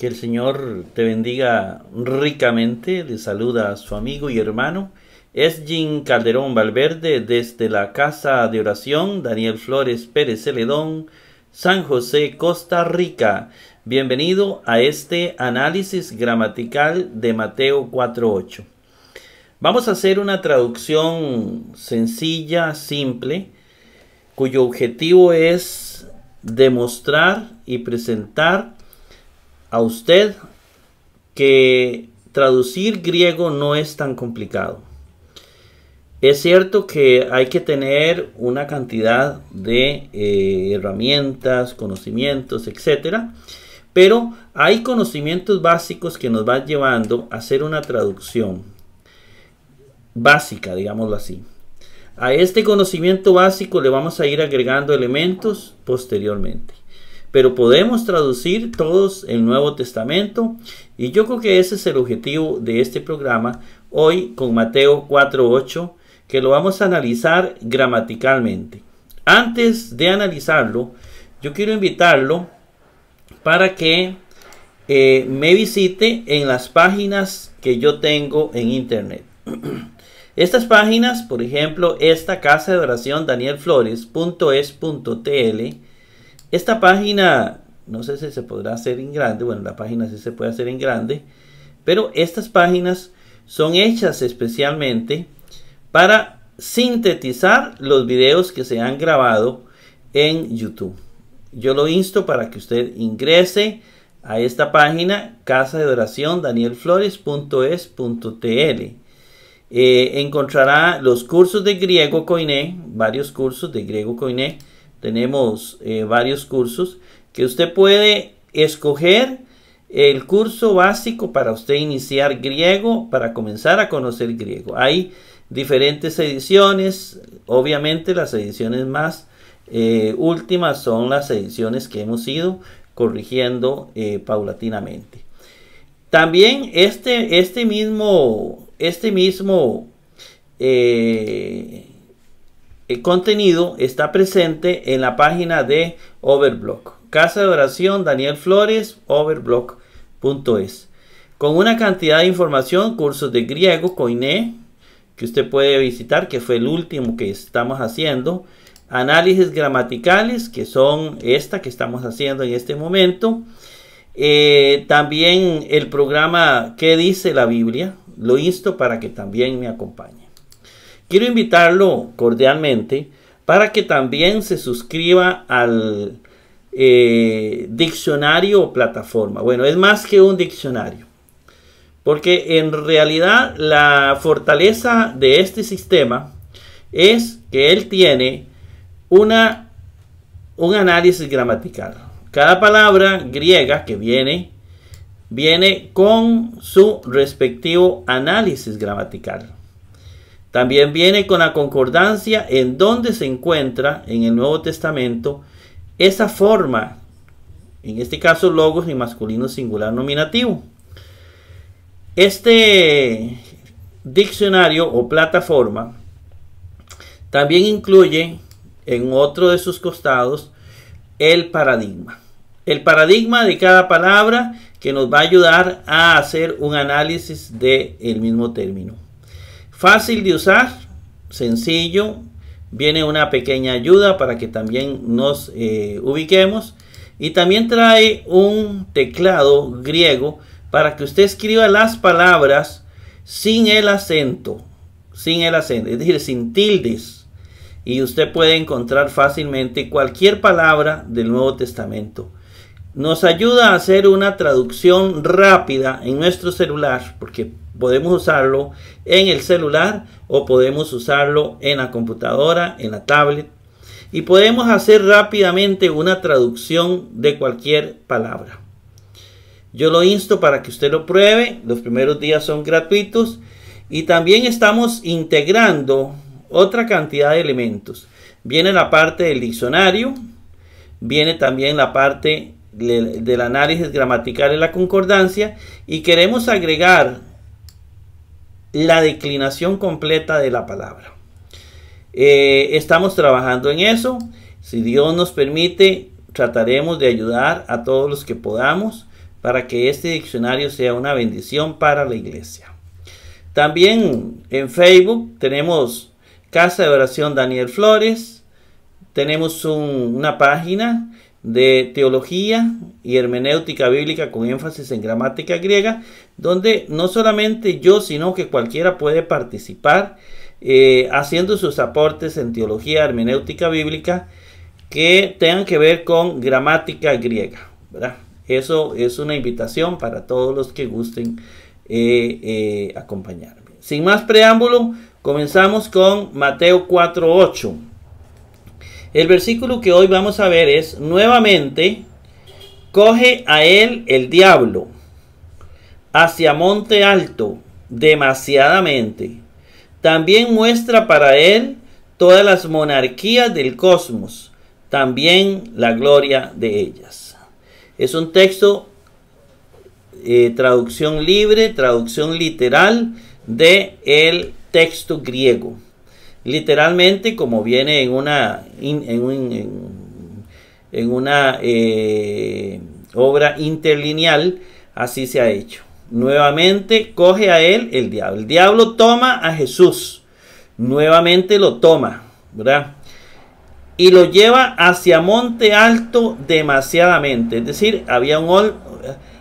Que el Señor te bendiga ricamente. Le saluda a su amigo y hermano. Es Jim Calderón Valverde desde la Casa de Oración Daniel Flores Pérez Celedón, San José, Costa Rica. Bienvenido a este análisis gramatical de Mateo 4.8. Vamos a hacer una traducción sencilla, simple, cuyo objetivo es demostrar y presentar a usted que traducir griego no es tan complicado. Es cierto que hay que tener una cantidad de eh, herramientas, conocimientos, etcétera, pero hay conocimientos básicos que nos van llevando a hacer una traducción básica, digámoslo así. A este conocimiento básico le vamos a ir agregando elementos posteriormente pero podemos traducir todos el Nuevo Testamento y yo creo que ese es el objetivo de este programa hoy con Mateo 4.8 que lo vamos a analizar gramaticalmente. Antes de analizarlo, yo quiero invitarlo para que eh, me visite en las páginas que yo tengo en internet. Estas páginas, por ejemplo, esta casa de oración danielflores.es.tl esta página, no sé si se podrá hacer en grande, bueno, la página sí se puede hacer en grande, pero estas páginas son hechas especialmente para sintetizar los videos que se han grabado en YouTube. Yo lo insto para que usted ingrese a esta página casa de oración danielflores.es.tl. Eh, encontrará los cursos de griego coiné, varios cursos de griego coiné tenemos eh, varios cursos que usted puede escoger el curso básico para usted iniciar griego, para comenzar a conocer griego. Hay diferentes ediciones, obviamente las ediciones más eh, últimas son las ediciones que hemos ido corrigiendo eh, paulatinamente. También este, este mismo, este mismo el contenido está presente en la página de Overblock. Casa de Oración Daniel Flores, overblock.es. Con una cantidad de información, cursos de griego, coine, que usted puede visitar, que fue el último que estamos haciendo. Análisis gramaticales, que son esta que estamos haciendo en este momento. Eh, también el programa ¿Qué dice la Biblia? Lo insto para que también me acompañe. Quiero invitarlo cordialmente para que también se suscriba al eh, diccionario o plataforma. Bueno, es más que un diccionario. Porque en realidad la fortaleza de este sistema es que él tiene una, un análisis gramatical. Cada palabra griega que viene, viene con su respectivo análisis gramatical. También viene con la concordancia en donde se encuentra en el Nuevo Testamento esa forma, en este caso logos y masculino singular nominativo. Este diccionario o plataforma también incluye en otro de sus costados el paradigma. El paradigma de cada palabra que nos va a ayudar a hacer un análisis del mismo término. Fácil de usar, sencillo, viene una pequeña ayuda para que también nos eh, ubiquemos. Y también trae un teclado griego para que usted escriba las palabras sin el acento, sin el acento, es decir, sin tildes. Y usted puede encontrar fácilmente cualquier palabra del Nuevo Testamento. Nos ayuda a hacer una traducción rápida en nuestro celular, porque Podemos usarlo en el celular o podemos usarlo en la computadora, en la tablet. Y podemos hacer rápidamente una traducción de cualquier palabra. Yo lo insto para que usted lo pruebe. Los primeros días son gratuitos. Y también estamos integrando otra cantidad de elementos. Viene la parte del diccionario. Viene también la parte del análisis gramatical en la concordancia y queremos agregar la declinación completa de la palabra. Eh, estamos trabajando en eso. Si Dios nos permite, trataremos de ayudar a todos los que podamos para que este diccionario sea una bendición para la iglesia. También en Facebook tenemos Casa de Oración Daniel Flores. Tenemos una página de teología y hermenéutica bíblica con énfasis en gramática griega, donde no solamente yo, sino que cualquiera puede participar eh, haciendo sus aportes en teología hermenéutica bíblica que tengan que ver con gramática griega. Eso es una invitación para todos los que gusten eh, eh, acompañarme. Sin más preámbulo, comenzamos con Mateo 4.8. El versículo que hoy vamos a ver es, nuevamente, coge a él el diablo hacia monte alto, demasiadamente. También muestra para él todas las monarquías del cosmos, también la gloria de ellas. Es un texto, eh, traducción libre, traducción literal de el texto griego literalmente como viene en una, en, una eh, obra interlineal, así se ha hecho. Nuevamente coge a él el diablo. El diablo toma a Jesús. Nuevamente lo toma, ¿verdad? Y lo lleva hacia monte alto demasiadamente. Es decir, había un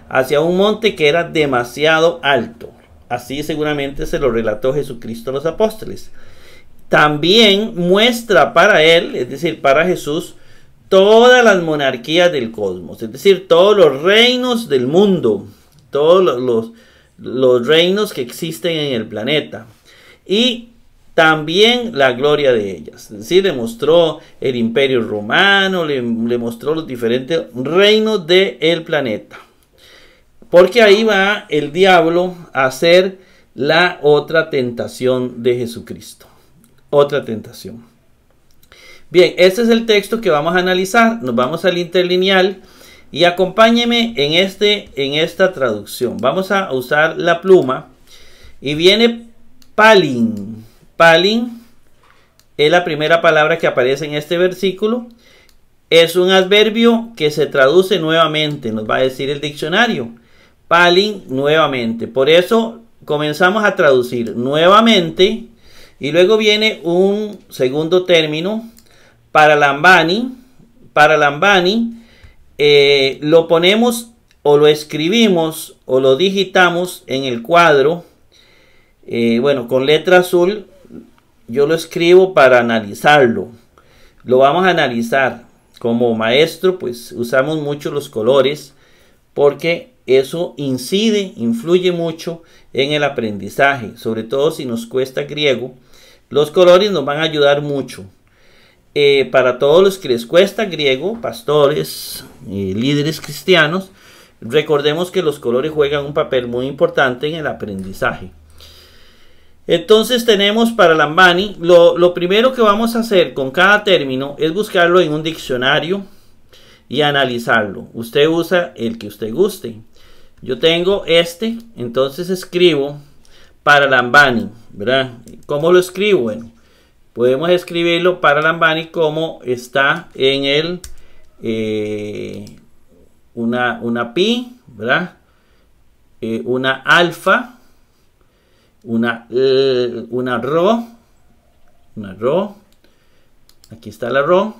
hacia un monte que era demasiado alto. Así seguramente se lo relató Jesucristo a los apóstoles también muestra para él, es decir, para Jesús, todas las monarquías del cosmos, es decir, todos los reinos del mundo, todos los, reinos que existen en el planeta. Y también la gloria de ellas. Es decir, le mostró el imperio romano, le, mostró los diferentes reinos del el planeta. Porque ahí va el diablo a hacer la otra tentación de Jesucristo otra tentación. Bien, este es el texto que vamos a analizar. Nos vamos al interlineal y acompáñeme en, este, en esta traducción. Vamos a usar la pluma y viene palin. Palin es la primera palabra que aparece en este versículo. Es un adverbio que se traduce nuevamente, nos va a decir el diccionario. Palin nuevamente. Por eso comenzamos a traducir nuevamente y luego viene un segundo término para Lambani. Para Lambani eh, lo ponemos o lo escribimos o lo digitamos en el cuadro. Eh, bueno, con letra azul yo lo escribo para analizarlo. Lo vamos a analizar. Como maestro, pues usamos mucho los colores porque eso incide, influye mucho en el aprendizaje, sobre todo si nos cuesta griego los colores nos van a ayudar mucho. Eh, para todos los que les cuesta griego, pastores, eh, líderes cristianos, recordemos que los colores juegan un papel muy importante en el aprendizaje. Entonces tenemos para Lambani, lo, lo primero que vamos a hacer con cada término es buscarlo en un diccionario y analizarlo. Usted usa el que usted guste. Yo tengo este, entonces escribo para Lambani, ¿verdad? ¿Cómo lo escribo? Bueno, podemos escribirlo para Lambani como está en el eh, una, una pi, ¿verdad? Eh, una alfa, una, una rho, una rho, aquí está la rho,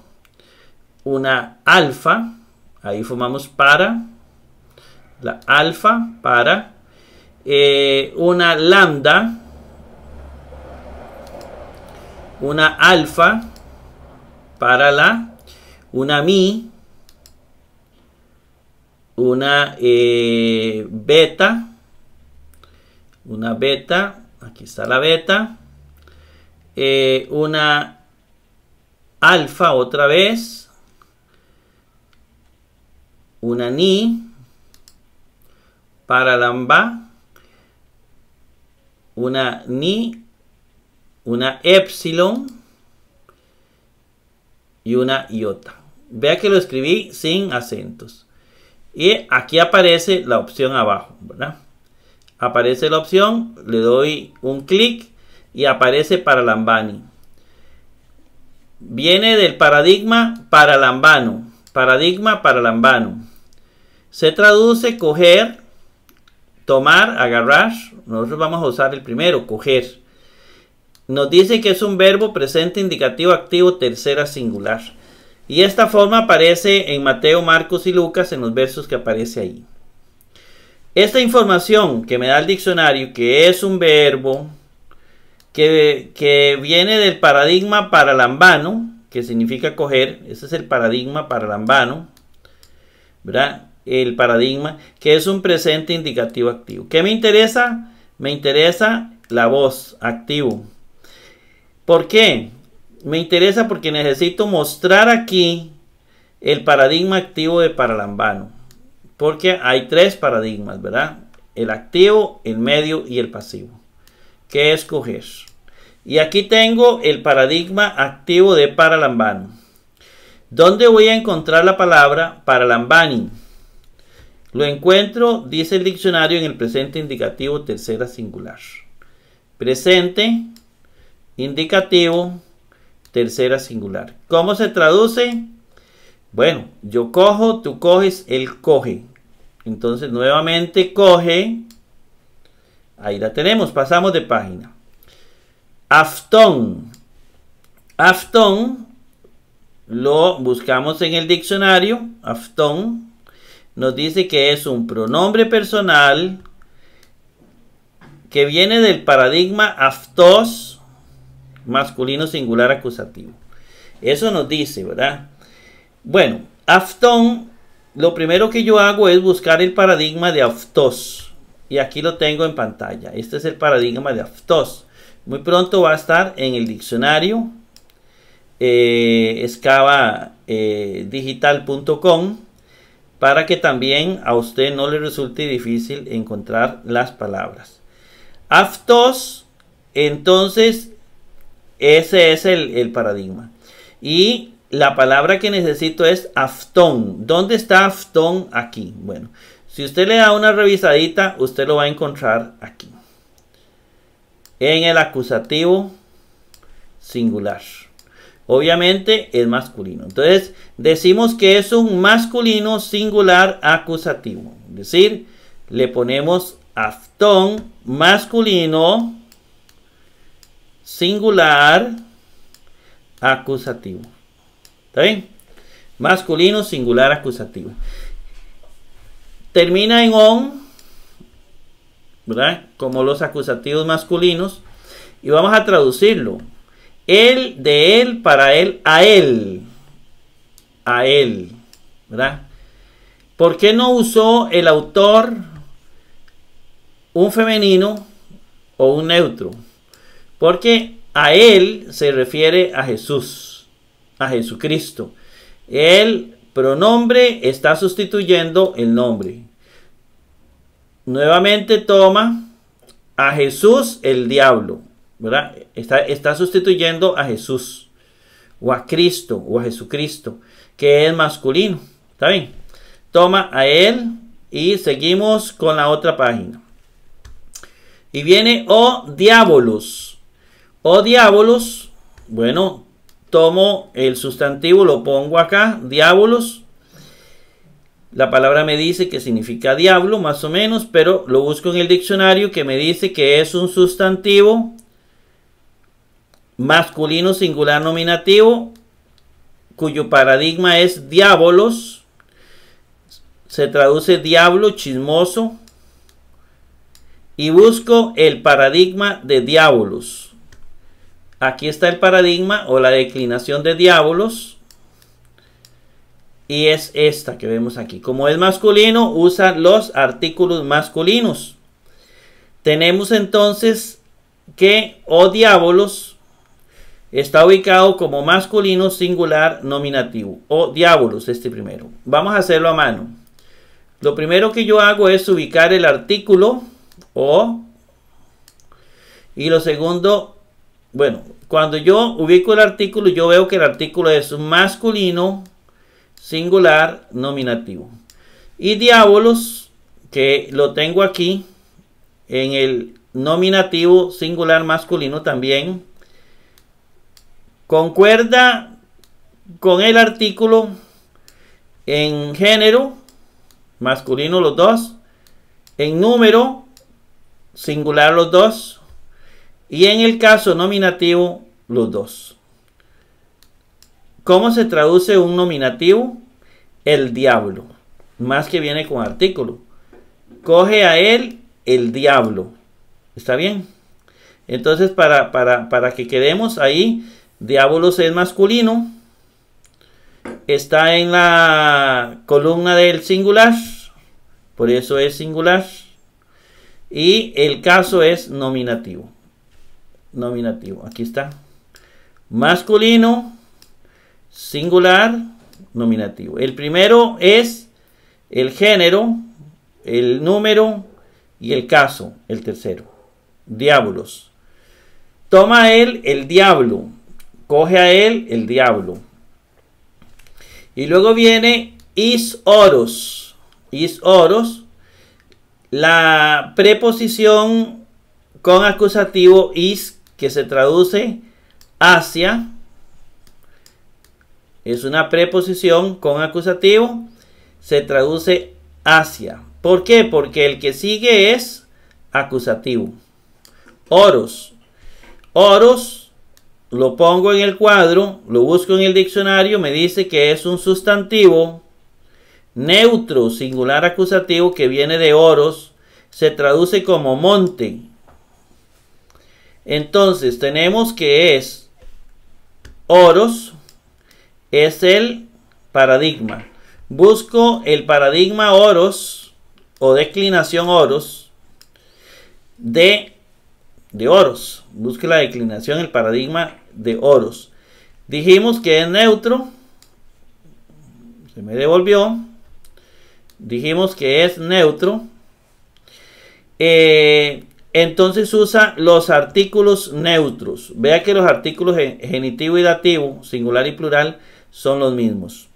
una alfa, ahí formamos para, la alfa para eh, una lambda, una alfa para la, una mi, una eh, beta, una beta, aquí está la beta, eh, una alfa otra vez, una ni para lambda, una ni, una epsilon y una iota. Vea que lo escribí sin acentos. Y aquí aparece la opción abajo, Aparece la opción, le doy un clic y aparece para Lambani. Viene del paradigma para Lambano. Paradigma para Lambano. Se traduce coger, tomar, agarrar, nosotros vamos a usar el primero, coger. Nos dice que es un verbo presente indicativo activo tercera singular. Y esta forma aparece en Mateo, Marcos y Lucas en los versos que aparece ahí. Esta información que me da el diccionario, que es un verbo que, que viene del paradigma para lambano que significa coger, ese es el paradigma paralambano, ¿verdad? El paradigma que es un presente indicativo activo. ¿Qué me interesa? Me interesa la voz, activo. ¿Por qué? Me interesa porque necesito mostrar aquí el paradigma activo de Paralambano. Porque hay tres paradigmas, ¿verdad? El activo, el medio y el pasivo. ¿Qué escoger? Y aquí tengo el paradigma activo de Paralambano. ¿Dónde voy a encontrar la palabra Paralambani? Lo encuentro, dice el diccionario, en el presente indicativo tercera singular. Presente, indicativo, tercera singular. ¿Cómo se traduce? Bueno, yo cojo, tú coges, él coge. Entonces nuevamente coge. Ahí la tenemos, pasamos de página. Aftón. Aftón lo buscamos en el diccionario. Aftón nos dice que es un pronombre personal que viene del paradigma aftos masculino singular acusativo. Eso nos dice, ¿verdad? Bueno, aftón, lo primero que yo hago es buscar el paradigma de aftos. Y aquí lo tengo en pantalla. Este es el paradigma de aftos. Muy pronto va a estar en el diccionario eh, eh digital.com para que también a usted no le resulte difícil encontrar las palabras. Aftos, entonces, ese es el, paradigma. Y la palabra que necesito es aftón. ¿Dónde está aftón aquí? Bueno, si usted le da una revisadita, usted lo va a encontrar aquí. En el acusativo singular obviamente es masculino. Entonces decimos que es un masculino singular acusativo. Es decir, le ponemos aftón masculino singular acusativo. ¿Está bien? Masculino singular acusativo. Termina en on, ¿verdad? Como los acusativos masculinos. Y vamos a traducirlo. Él, de él, para él, a él. A él. ¿Verdad? ¿Por qué no usó el autor un femenino o un neutro? Porque a él se refiere a Jesús, a Jesucristo. El pronombre está sustituyendo el nombre. Nuevamente toma a Jesús el diablo. ¿verdad? Está, sustituyendo a Jesús, o a Cristo, o a Jesucristo, que es masculino, ¿está bien? Toma a él y seguimos con la otra página. Y viene o oh diabolos. O oh diabolos, bueno, tomo el sustantivo, lo pongo acá, diabolos. La palabra me dice que significa diablo, más o menos, pero lo busco en el diccionario que me dice que es un sustantivo masculino singular nominativo, cuyo paradigma es diabolos, se traduce diablo, chismoso, y busco el paradigma de diabolos. Aquí está el paradigma o la declinación de diabolos. Y es esta que vemos aquí. Como es masculino, usa los artículos masculinos. Tenemos entonces que o oh diabolos está ubicado como masculino singular nominativo o diabolos este primero. Vamos a hacerlo a mano. Lo primero que yo hago es ubicar el artículo o y lo segundo, bueno, cuando yo ubico el artículo yo veo que el artículo es masculino singular nominativo. Y diabolos que lo tengo aquí en el nominativo singular masculino también Concuerda con el artículo en género, masculino los dos, en número, singular los dos, y en el caso nominativo los dos. ¿Cómo se traduce un nominativo? El diablo, más que viene con artículo. Coge a él el diablo. ¿Está bien? Entonces, para, que quedemos ahí, Diábolos es masculino. Está en la columna del singular. Por eso es singular. Y el caso es nominativo. Nominativo. Aquí está. Masculino. Singular. Nominativo. El primero es el género. El número. Y el caso. El tercero. Diabolos. Toma él el diablo coge a él el diablo. Y luego viene is oros. Is oros. La preposición con acusativo is que se traduce hacia. Es una preposición con acusativo. Se traduce hacia. ¿Por qué? Porque el que sigue es acusativo. Oros. Oros lo pongo en el cuadro, lo busco en el diccionario, me dice que es un sustantivo neutro, singular acusativo que viene de oros, se traduce como monte. Entonces tenemos que es oros, es el paradigma. Busco el paradigma oros o declinación oros de de oros. Busque la declinación, el paradigma de oros. Dijimos que es neutro. Se me devolvió. Dijimos que es neutro. Eh, entonces usa los artículos neutros. Vea que los artículos genitivo y dativo, singular y plural, son los mismos.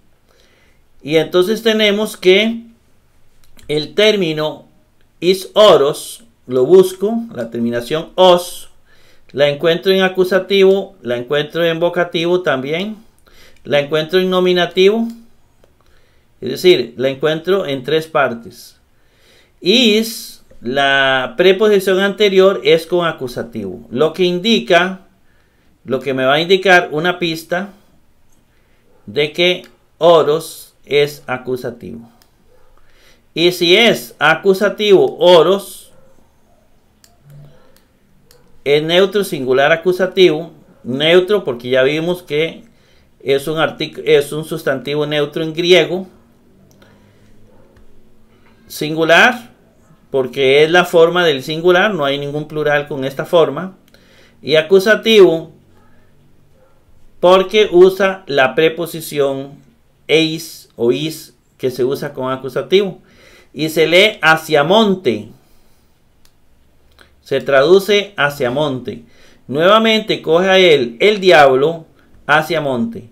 Y entonces tenemos que el término is oros, lo busco, la terminación os, la encuentro en acusativo, la encuentro en vocativo también, la encuentro en nominativo, es decir, la encuentro en tres partes. Y la preposición anterior es con acusativo, lo que indica, lo que me va a indicar una pista de que oros es acusativo. Y si es acusativo oros, es neutro singular acusativo, neutro porque ya vimos que es un, es un sustantivo neutro en griego. Singular porque es la forma del singular, no hay ningún plural con esta forma. Y acusativo porque usa la preposición eis o is que se usa con acusativo. Y se lee hacia monte se traduce hacia monte. Nuevamente coge a él el diablo hacia monte.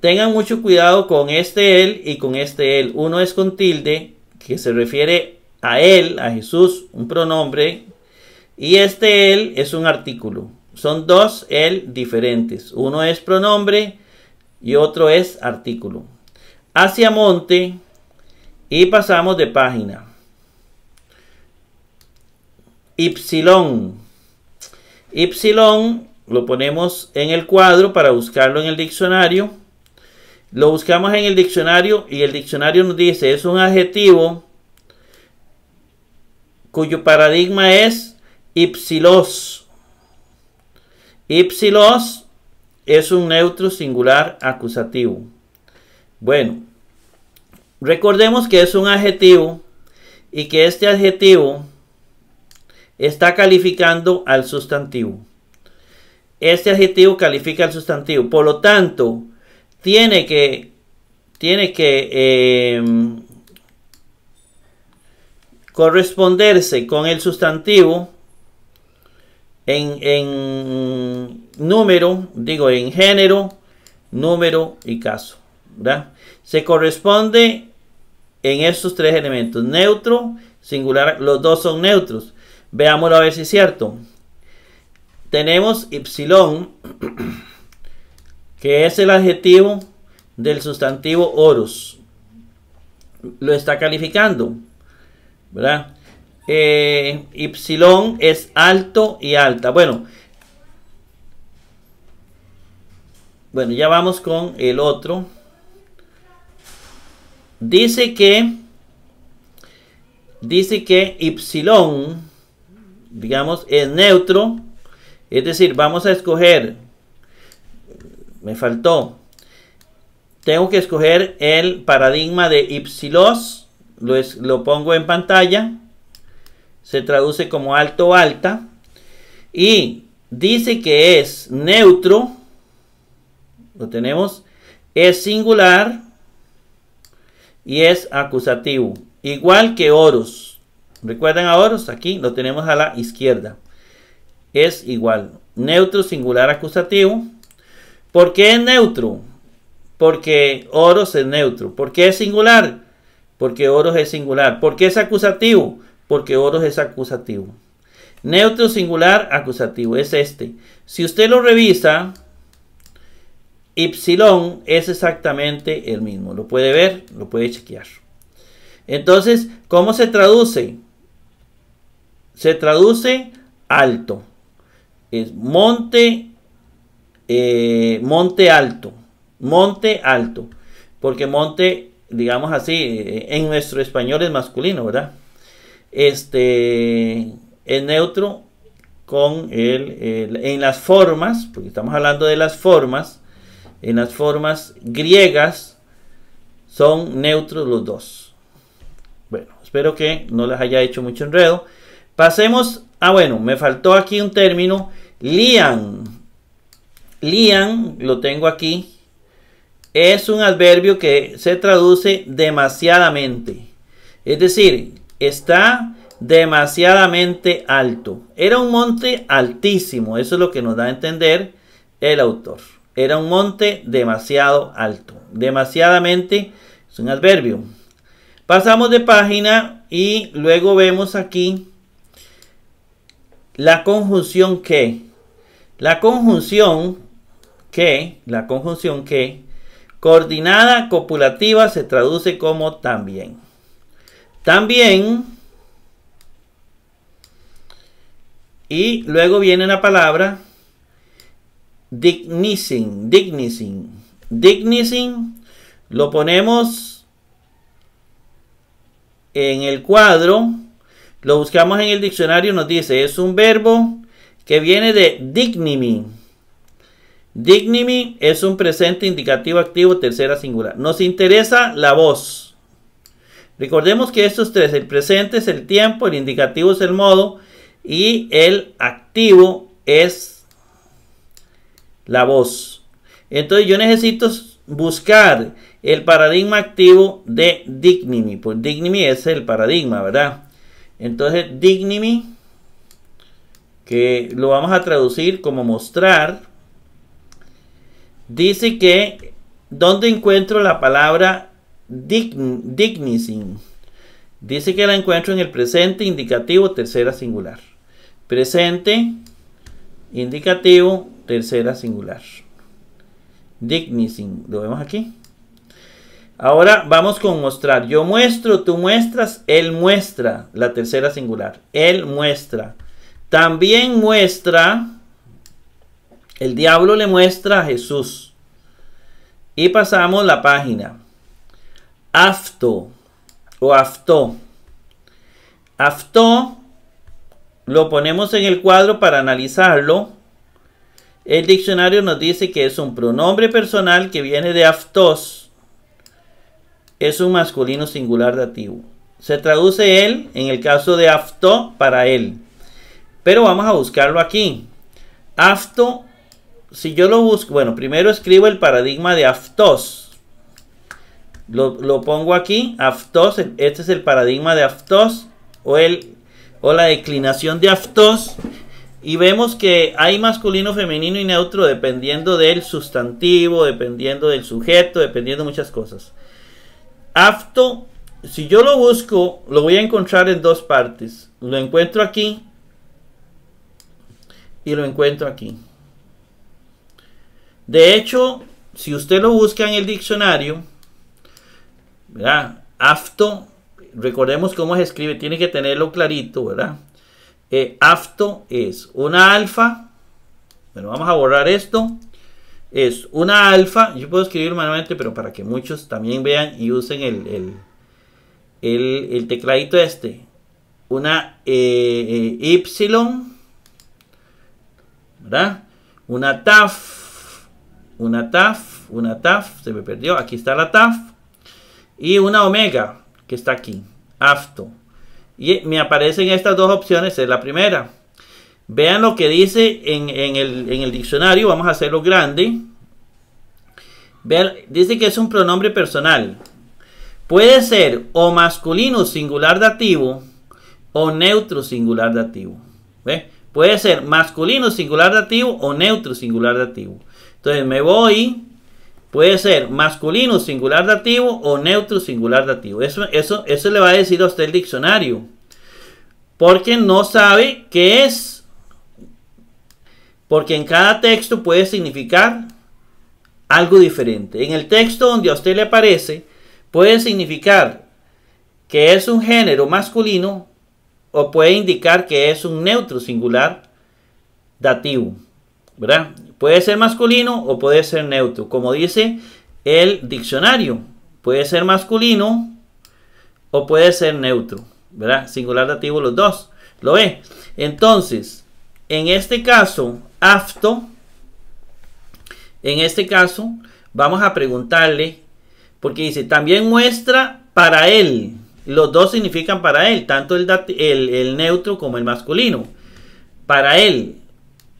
Tengan mucho cuidado con este él y con este él. Uno es con tilde, que se refiere a él, a Jesús, un pronombre. Y este él es un artículo. Son dos él diferentes. Uno es pronombre y otro es artículo. Hacia monte y pasamos de página. Ypsilon... Y lo ponemos en el cuadro para buscarlo en el diccionario. Lo buscamos en el diccionario y el diccionario nos dice es un adjetivo cuyo paradigma es y. Ipsilos es un neutro singular acusativo. Bueno, recordemos que es un adjetivo y que este adjetivo está calificando al sustantivo. Este adjetivo califica al sustantivo. Por lo tanto, tiene que, tiene que em, corresponderse con el sustantivo en, en, número, digo en género, número y caso. Se corresponde en estos tres elementos. Neutro, singular, los dos son neutros. Veámoslo a ver si es cierto. Tenemos Y. que es el adjetivo del sustantivo oros. Lo está calificando. ¿Verdad? Y eh, es alto y alta. Bueno. Bueno, ya vamos con el otro. Dice que. Dice que Ypsilon digamos, es neutro. Es decir, vamos a escoger, me faltó, tengo que escoger el paradigma de Ipsilos, lo, lo pongo en pantalla, se traduce como alto alta, y dice que es neutro, lo tenemos, es singular y es acusativo, igual que oros. Recuerden a Oros? aquí lo tenemos a la izquierda. Es igual, neutro singular acusativo. ¿Por qué es neutro? Porque Oros es neutro. ¿Por qué es singular? Porque Oros es singular. ¿Por qué es acusativo? Porque Oros es acusativo. Neutro singular acusativo es este. Si usted lo revisa, y es exactamente el mismo. Lo puede ver, lo puede chequear. Entonces, ¿cómo se traduce? se traduce alto. Es monte, eh, monte alto. Monte alto. Porque monte, digamos así, eh, en nuestro español es masculino, ¿verdad? Este, es neutro con el, en las formas, porque estamos hablando de las formas, en las formas griegas son neutros los dos. Bueno, espero que no les haya hecho mucho enredo. Pasemos, ah bueno, me faltó aquí un término, lian. Lian, lo tengo aquí, es un adverbio que se traduce demasiadamente. Es decir, está demasiadamente alto. Era un monte altísimo, eso es lo que nos da a entender el autor. Era un monte demasiado alto. Demasiadamente es un adverbio. Pasamos de página y luego vemos aquí la conjunción que. La conjunción que. La conjunción que. Coordinada copulativa se traduce como también. También. Y luego viene la palabra dignising dignising dignising lo ponemos en el cuadro lo buscamos en el diccionario, nos dice, es un verbo que viene de dignimi. Dignimi es un presente indicativo activo tercera singular. Nos interesa la voz. Recordemos que estos tres, el presente es el tiempo, el indicativo es el modo y el activo es la voz. Entonces yo necesito buscar el paradigma activo de dignimi. Pues dignimi es el paradigma, ¿verdad? Entonces, dignimi, que lo vamos a traducir como mostrar, dice que ¿dónde encuentro la palabra dign, Dice que la encuentro en el presente indicativo tercera singular. Presente indicativo tercera singular. dignising, lo vemos aquí. Ahora vamos con mostrar. Yo muestro, tú muestras, él muestra. La tercera singular. Él muestra. También muestra. El diablo le muestra a Jesús. Y pasamos la página. Afto o afto, afto, lo ponemos en el cuadro para analizarlo. El diccionario nos dice que es un pronombre personal que viene de aftos es un masculino singular dativo. Se traduce él en el caso de afto para él. Pero vamos a buscarlo aquí. Afto, si yo lo busco, bueno, primero escribo el paradigma de aftos. Lo, pongo aquí, aftos, este es el paradigma de aftos o, el, o la declinación de aftos. Y vemos que hay masculino, femenino y neutro dependiendo del sustantivo, dependiendo del sujeto, dependiendo de muchas cosas afto si yo lo busco, lo voy a encontrar en dos partes. Lo encuentro aquí y lo encuentro aquí. De hecho, si usted lo busca en el diccionario, ¿verdad? Afto, recordemos cómo se escribe, tiene que tenerlo clarito, ¿verdad? Eh, afto es una alfa, pero vamos a borrar esto, es una alfa, yo puedo escribir manualmente, pero para que muchos también vean y usen el, el, tecladito este, una Y, eh, eh, ¿verdad? Una TAF, una TAF, una TAF, se me perdió, aquí está la TAF, y una omega, que está aquí, AFTO. Y me aparecen estas dos opciones, es la primera. Vean lo que dice en, el, diccionario, vamos a hacerlo grande. dice que es un pronombre personal. Puede ser o masculino singular dativo o neutro singular dativo. Puede ser masculino singular dativo o neutro singular dativo. Entonces me voy. Puede ser masculino singular dativo o neutro singular dativo. Eso, eso, eso le va a decir a usted el diccionario. Porque no sabe qué es porque en cada texto puede significar algo diferente. En el texto donde a usted le aparece, puede significar que es un género masculino o puede indicar que es un neutro singular dativo. ¿Verdad? Puede ser masculino o puede ser neutro. Como dice el diccionario, puede ser masculino o puede ser neutro. ¿Verdad? Singular dativo los dos. ¿Lo ve? Entonces, en este caso, en este caso, vamos a preguntarle, porque dice, también muestra para él. Los dos significan para él, tanto el, neutro como el masculino. Para él,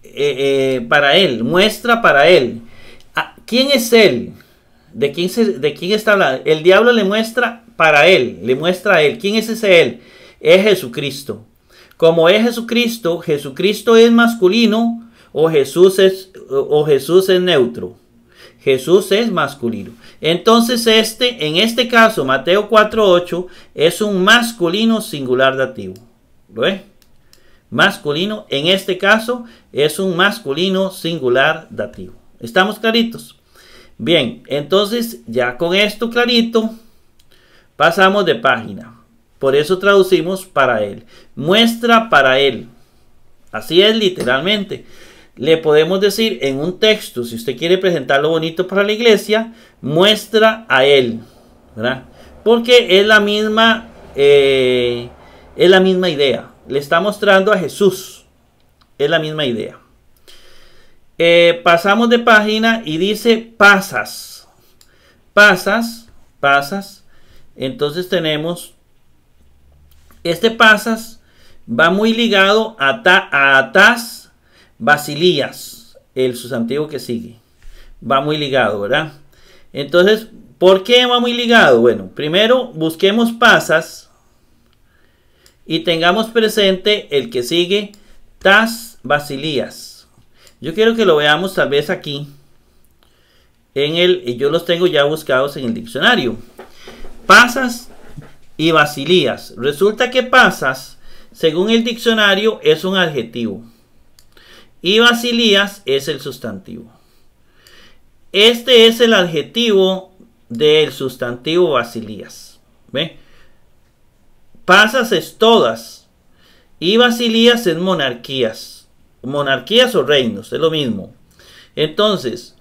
eh, eh, para él, muestra para él. Ah, ¿Quién es él? ¿De quién, ¿De quién está hablando? El diablo le muestra para él, le muestra a él. ¿Quién es ese él? Es Jesucristo. Como es Jesucristo, Jesucristo es masculino, o Jesús es, o Jesús es neutro. Jesús es masculino. Entonces este, en este caso, Mateo 4.8, es un masculino singular dativo. ¿Ve? Masculino, en este caso, es un masculino singular dativo. ¿Estamos claritos? Bien, entonces ya con esto clarito, pasamos de página. Por eso traducimos para él. Muestra para él. Así es literalmente le podemos decir en un texto, si usted quiere presentar lo bonito para la iglesia, muestra a él, ¿verdad? Porque es la misma, eh, es la misma idea. Le está mostrando a Jesús. Es la misma idea. Eh, pasamos de página y dice pasas. Pasas, pasas. Entonces tenemos, este pasas va muy ligado a, ta, a tas Basilías, el sustantivo que sigue. Va muy ligado, ¿verdad? Entonces, ¿por qué va muy ligado? Bueno, primero busquemos pasas y tengamos presente el que sigue, tas basilías. Yo quiero que lo veamos tal vez aquí. En el, yo los tengo ya buscados en el diccionario. Pasas y basilías. Resulta que pasas, según el diccionario, es un adjetivo y Basilías es el sustantivo. Este es el adjetivo del sustantivo Basilías. ¿Ve? Pasas es todas y Basilías es monarquías. Monarquías o reinos, es lo mismo. Entonces,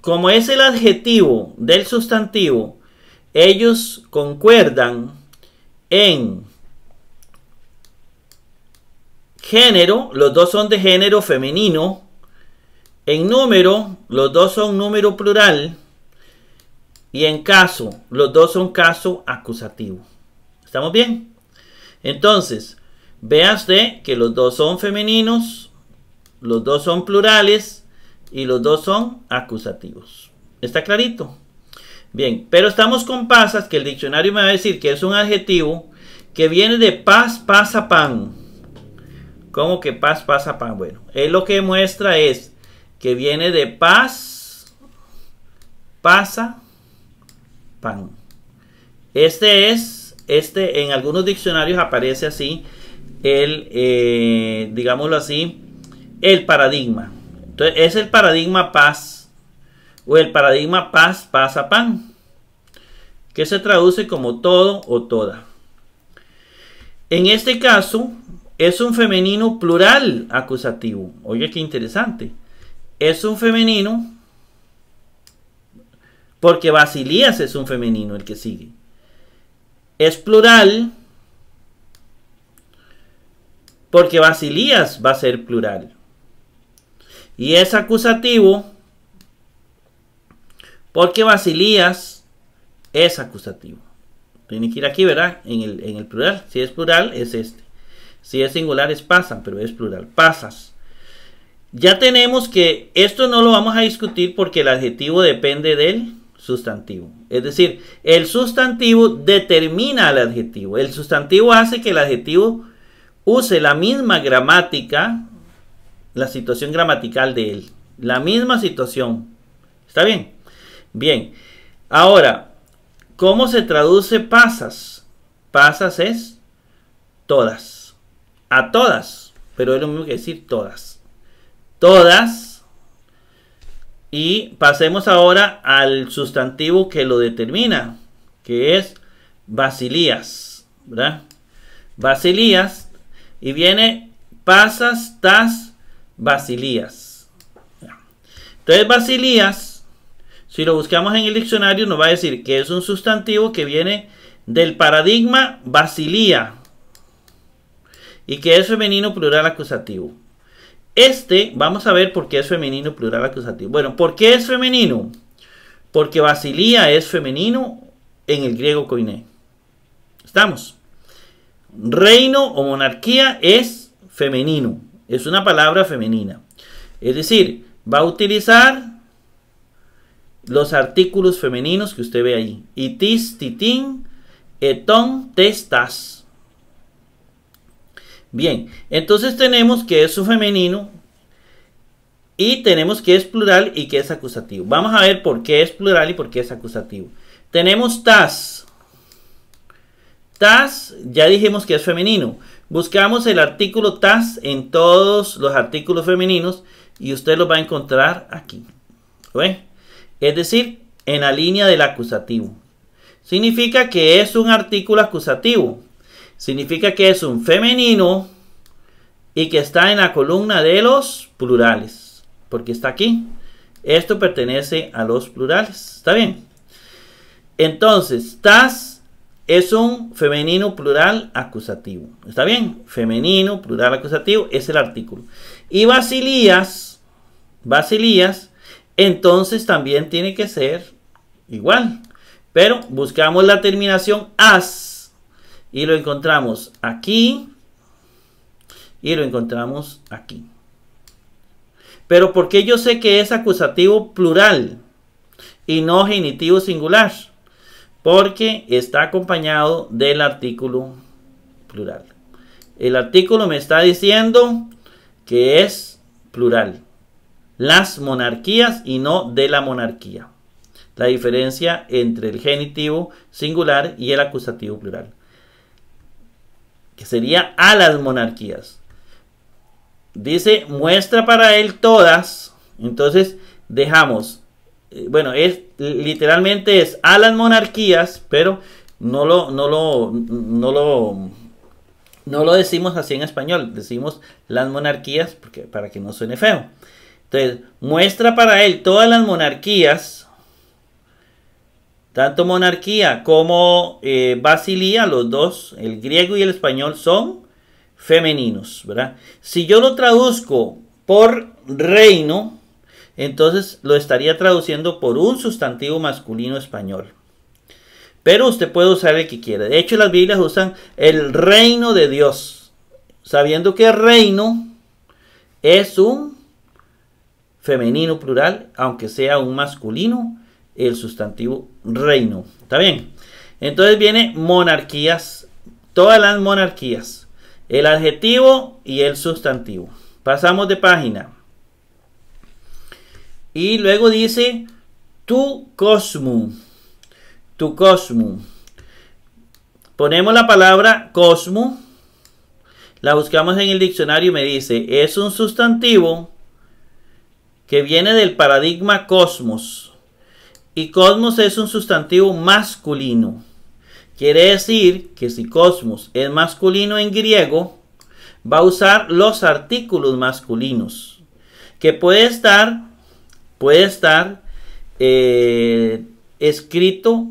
como es el adjetivo del sustantivo, ellos concuerdan en Género, los dos son de género femenino. En número, los dos son número plural. Y en caso, los dos son caso acusativo. ¿Estamos bien? Entonces, veas de que los dos son femeninos, los dos son plurales y los dos son acusativos. ¿Está clarito? Bien, pero estamos con pasas, que el diccionario me va a decir que es un adjetivo que viene de paz, pasa, pan. ¿Cómo que paz pasa pan? Bueno, él lo que muestra es que viene de paz, pasa, pan. Este es, este en algunos diccionarios aparece así, el, eh, digámoslo así, el paradigma. Entonces, es el paradigma paz, o el paradigma paz pasa pan, que se traduce como todo o toda. En este caso, es un femenino plural acusativo. Oye, qué interesante. Es un femenino porque Basilías es un femenino el que sigue. Es plural porque Basilías va a ser plural. Y es acusativo porque Basilías es acusativo. Tiene que ir aquí, ¿verdad? en el plural. Si es plural, es este. Si es singular es pasan, pero es plural, pasas. Ya tenemos que esto no lo vamos a discutir porque el adjetivo depende del sustantivo. Es decir, el sustantivo determina al adjetivo. El sustantivo hace que el adjetivo use la misma gramática, la situación gramatical de él. La misma situación. ¿Está bien? Bien. Ahora, ¿cómo se traduce pasas? Pasas es todas a todas, pero es lo mismo que decir todas. Todas. Y pasemos ahora al sustantivo que lo determina, que es basilías, ¿verdad? Basilías, y viene pasas, tas, basilías. Entonces, basilías, si lo buscamos en el diccionario, nos va a decir que es un sustantivo que viene del paradigma basilía, y que es femenino plural acusativo. Este, vamos a ver por qué es femenino plural acusativo. Bueno, ¿por qué es femenino? Porque Basilía es femenino en el griego koiné. ¿Estamos? Reino o monarquía es femenino. Es una palabra femenina. Es decir, va a utilizar los artículos femeninos que usted ve ahí. Itis, titín, etón, testas. Bien, entonces tenemos que es su femenino y tenemos que es plural y que es acusativo. Vamos a ver por qué es plural y por qué es acusativo. Tenemos tas. Tas, ya dijimos que es femenino. Buscamos el artículo tas en todos los artículos femeninos y usted lo va a encontrar aquí. ¿Ve? Es decir, en la línea del acusativo. Significa que es un artículo acusativo. Significa que es un femenino y que está en la columna de los plurales, porque está aquí. Esto pertenece a los plurales, ¿está bien? Entonces, tas es un femenino plural acusativo, ¿está bien? Femenino plural acusativo es el artículo. Y basilías, basilías, entonces también tiene que ser igual, pero buscamos la terminación as y lo encontramos aquí. Y lo encontramos aquí. Pero ¿por qué yo sé que es acusativo plural y no genitivo singular? Porque está acompañado del artículo plural. El artículo me está diciendo que es plural. Las monarquías y no de la monarquía. La diferencia entre el genitivo singular y el acusativo plural que sería a las monarquías. Dice, muestra para él todas. Entonces, dejamos. Eh, bueno, es literalmente es a las monarquías, pero no lo, no lo, no lo, no lo decimos así en español. Decimos las monarquías porque, para que no suene feo. Entonces, muestra para él todas las monarquías tanto monarquía como eh, basilía, los dos, el griego y el español, son femeninos, ¿verdad? Si yo lo traduzco por reino, entonces lo estaría traduciendo por un sustantivo masculino español. Pero usted puede usar el que quiera. De hecho, las Biblias usan el reino de Dios, sabiendo que reino es un femenino plural, aunque sea un masculino el sustantivo reino. ¿Está bien? Entonces viene monarquías, todas las monarquías, el adjetivo y el sustantivo. Pasamos de página. Y luego dice tu cosmo. Tu cosmo. Ponemos la palabra cosmo. La buscamos en el diccionario y me dice, es un sustantivo que viene del paradigma cosmos y cosmos es un sustantivo masculino. Quiere decir que si cosmos es masculino en griego, va a usar los artículos masculinos. Que puede estar, puede estar eh, escrito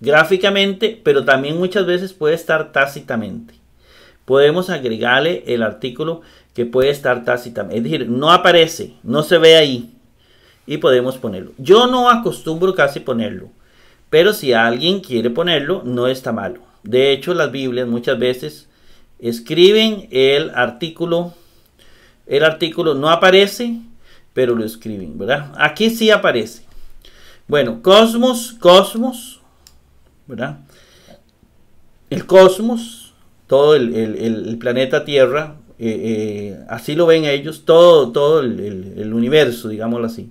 gráficamente, pero también muchas veces puede estar tácitamente. Podemos agregarle el artículo que puede estar tácitamente. Es decir, no aparece, no se ve ahí y podemos ponerlo. Yo no acostumbro casi ponerlo, pero si alguien quiere ponerlo, no está malo. De hecho, las Biblias muchas veces escriben el artículo, el artículo no aparece, pero lo escriben, ¿verdad? Aquí sí aparece. Bueno, cosmos, cosmos, ¿verdad? El cosmos, todo el, planeta Tierra, eh, eh, así lo ven ellos, todo, todo el universo, digámoslo así.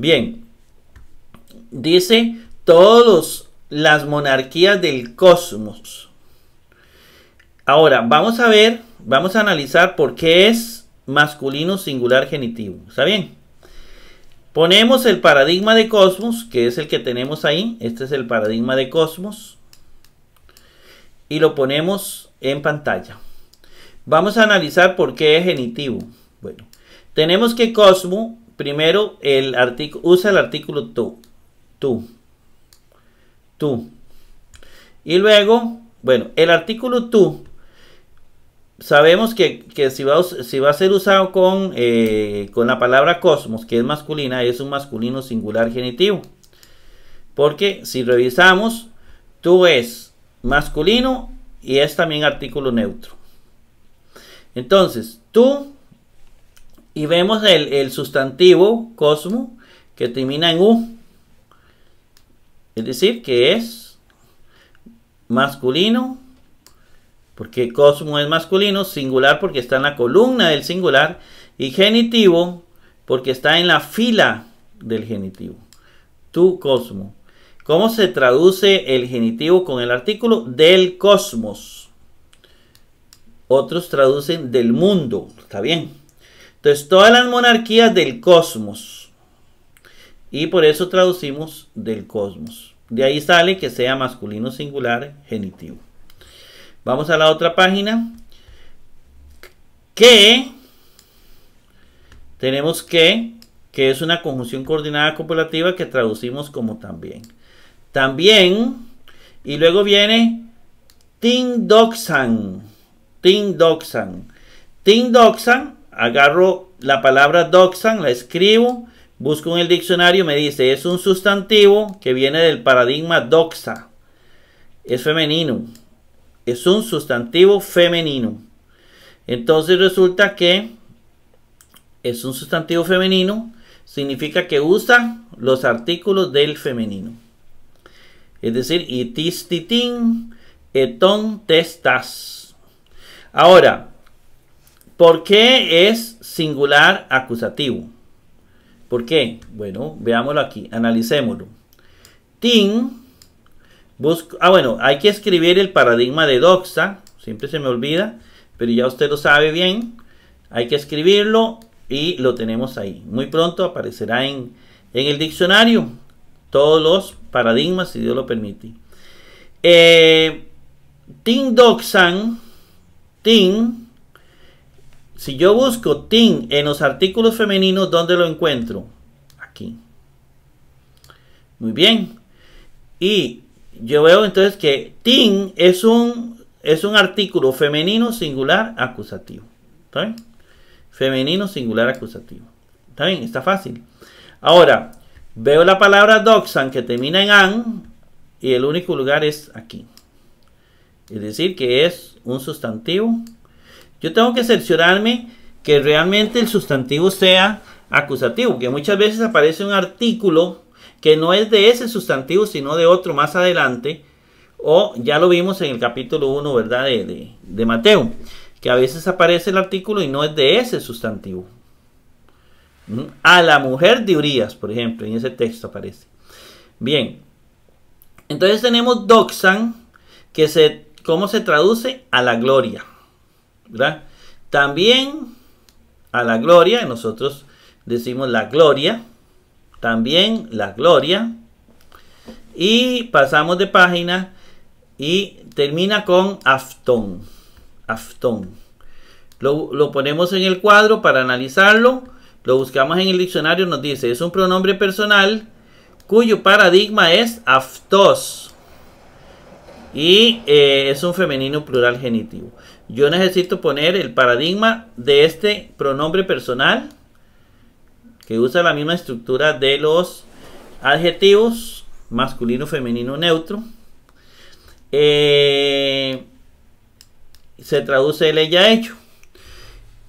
Bien, dice todas las monarquías del cosmos. Ahora, vamos a ver, vamos a analizar por qué es masculino singular genitivo. ¿Está bien? Ponemos el paradigma de cosmos, que es el que tenemos ahí. Este es el paradigma de cosmos. Y lo ponemos en pantalla. Vamos a analizar por qué es genitivo. Bueno, tenemos que cosmos primero el artículo, usa el artículo tú, tú, tú. Y luego, bueno, el artículo tú, sabemos que, si, va, si, va, a ser usado con, eh, con la palabra cosmos, que es masculina, es un masculino singular genitivo. Porque si revisamos, tú es masculino y es también artículo neutro. Entonces, tú y vemos el, sustantivo cosmo que termina en U. Es decir, que es masculino, porque cosmo es masculino, singular porque está en la columna del singular, y genitivo porque está en la fila del genitivo. Tu cosmo. ¿Cómo se traduce el genitivo con el artículo? Del cosmos. Otros traducen del mundo. Está bien. Entonces, todas las monarquías del cosmos. Y por eso traducimos del cosmos. De ahí sale que sea masculino singular genitivo. Vamos a la otra página. Que tenemos que, que es una conjunción coordinada copulativa que traducimos como también. También, y luego viene Tindoxan. Tindoxan. Tindoxan agarro la palabra doxa, la escribo, busco en el diccionario, me dice, es un sustantivo que viene del paradigma doxa. Es femenino. Es un sustantivo femenino. Entonces resulta que es un sustantivo femenino, significa que usa los artículos del femenino. Es decir, itis titín, testas. Ahora, ¿Por qué es singular acusativo? ¿Por qué? Bueno, veámoslo aquí, analicémoslo. Tin, ah bueno, hay que escribir el paradigma de doxa, siempre se me olvida, pero ya usted lo sabe bien, hay que escribirlo y lo tenemos ahí. Muy pronto aparecerá en, el diccionario todos los paradigmas, si Dios lo permite. Eh, tin doxan, tin si yo busco tin en los artículos femeninos, ¿dónde lo encuentro? Aquí. Muy bien. Y yo veo entonces que tin es un, es un artículo femenino singular acusativo. ¿Está bien? Femenino singular acusativo. ¿Está bien? Está fácil. Ahora, veo la palabra doxan que termina en an y el único lugar es aquí. Es decir, que es un sustantivo yo tengo que cerciorarme que realmente el sustantivo sea acusativo, que muchas veces aparece un artículo que no es de ese sustantivo, sino de otro más adelante, o ya lo vimos en el capítulo 1, ¿verdad? De, Mateo, que a veces aparece el artículo y no es de ese sustantivo. ¿Mm? A la mujer de Urias, por ejemplo, en ese texto aparece. Bien, entonces tenemos doxan, que se, ¿cómo se traduce? A la gloria. También a la gloria, nosotros decimos la gloria, también la gloria. Y pasamos de página y termina con aftón. Aftón. Lo, ponemos en el cuadro para analizarlo. Lo buscamos en el diccionario. Nos dice, es un pronombre personal cuyo paradigma es aftos. Y eh, es un femenino plural genitivo yo necesito poner el paradigma de este pronombre personal que usa la misma estructura de los adjetivos masculino, femenino, neutro. Eh, se traduce el ella hecho.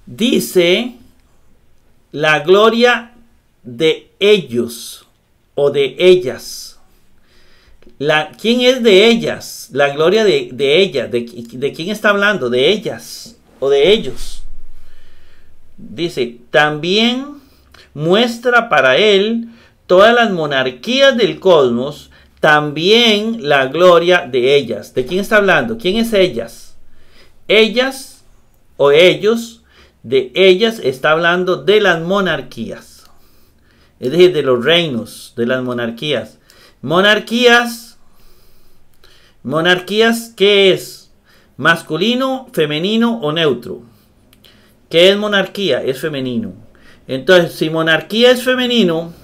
Dice la gloria de ellos o de ellas. ¿Quién es de ellas? La gloria de, ellas. De, ¿De quién está hablando? ¿De ellas o de ellos? Dice, también muestra para él todas las monarquías del cosmos, también la gloria de ellas. ¿De quién está hablando? ¿Quién es ellas? Ellas o ellos, de ellas está hablando de las monarquías. Es decir, de los reinos, de las monarquías. Monarquías Monarquías, ¿qué es? ¿Masculino, femenino o neutro? ¿Qué es monarquía? Es femenino. Entonces, si monarquía es femenino,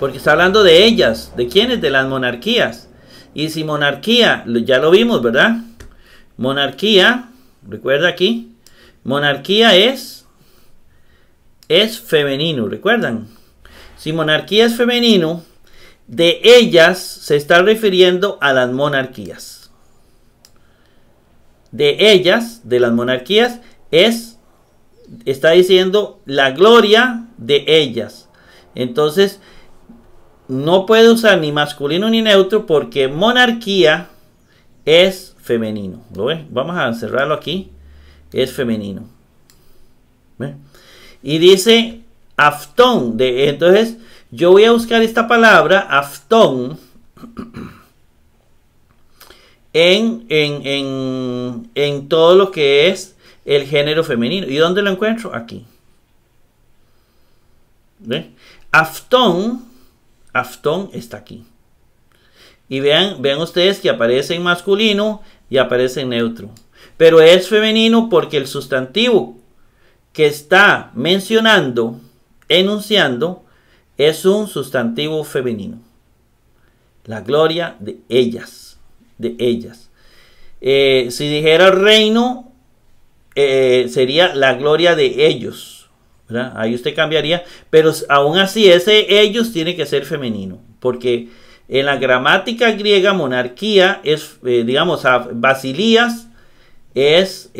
porque está hablando de ellas, ¿de quiénes? De las monarquías. Y si monarquía, ya lo vimos, ¿verdad? Monarquía, recuerda aquí, monarquía es, es femenino, ¿recuerdan? Si monarquía es femenino, de ellas se está refiriendo a las monarquías. De ellas, de las monarquías, es, está diciendo la gloria de ellas. Entonces, no puede usar ni masculino ni neutro porque monarquía es femenino. ¿Lo ven? Vamos a cerrarlo aquí. Es femenino. Y dice aftón. De, entonces, yo voy a buscar esta palabra, aftón, en, en, todo lo que es el género femenino. ¿Y dónde lo encuentro? Aquí. Aftón, aftón está aquí. Y vean, vean ustedes que aparece en masculino y aparece en neutro. Pero es femenino porque el sustantivo que está mencionando, enunciando, es un sustantivo femenino. La gloria de ellas, de ellas. Eh, si dijera reino, eh, sería la gloria de ellos. Ahí usted cambiaría, pero aún así ese ellos tiene que ser femenino, porque en la gramática griega monarquía es, eh, digamos, basilías es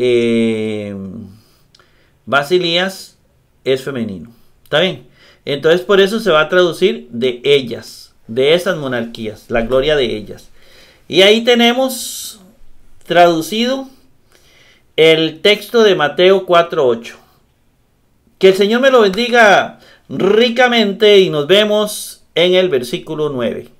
basilías es femenino. ¿Está bien? Entonces por eso se va a traducir de ellas, de esas monarquías, la gloria de ellas. Y ahí tenemos traducido el texto de Mateo 4.8. Que el Señor me lo bendiga ricamente y nos vemos en el versículo 9.